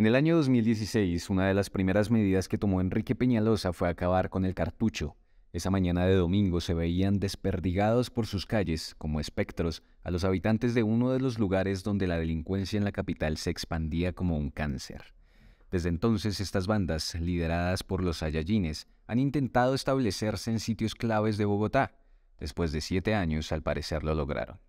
En el año 2016, una de las primeras medidas que tomó Enrique Peñalosa fue acabar con el cartucho. Esa mañana de domingo se veían desperdigados por sus calles, como espectros, a los habitantes de uno de los lugares donde la delincuencia en la capital se expandía como un cáncer. Desde entonces, estas bandas, lideradas por los ayayines, han intentado establecerse en sitios claves de Bogotá. Después de siete años, al parecer lo lograron.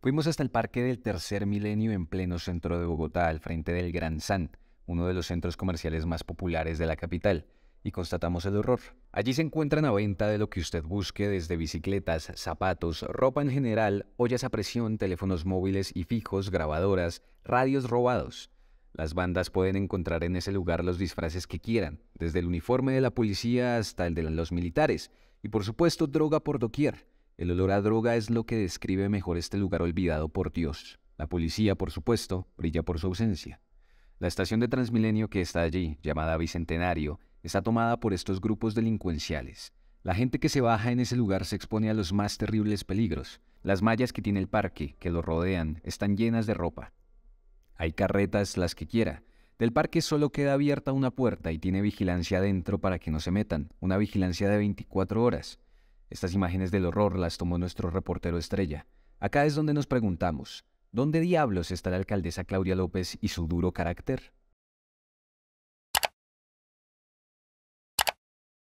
Fuimos hasta el Parque del Tercer Milenio en pleno centro de Bogotá, al frente del Gran Sant uno de los centros comerciales más populares de la capital, y constatamos el horror. Allí se encuentran a venta de lo que usted busque desde bicicletas, zapatos, ropa en general, ollas a presión, teléfonos móviles y fijos, grabadoras, radios robados. Las bandas pueden encontrar en ese lugar los disfraces que quieran, desde el uniforme de la policía hasta el de los militares, y por supuesto droga por doquier. El olor a droga es lo que describe mejor este lugar olvidado por Dios. La policía, por supuesto, brilla por su ausencia. La estación de Transmilenio que está allí, llamada Bicentenario, está tomada por estos grupos delincuenciales. La gente que se baja en ese lugar se expone a los más terribles peligros. Las mallas que tiene el parque, que lo rodean, están llenas de ropa. Hay carretas las que quiera. Del parque solo queda abierta una puerta y tiene vigilancia adentro para que no se metan, una vigilancia de 24 horas. Estas imágenes del horror las tomó nuestro reportero estrella. Acá es donde nos preguntamos, ¿Dónde diablos está la alcaldesa Claudia López y su duro carácter?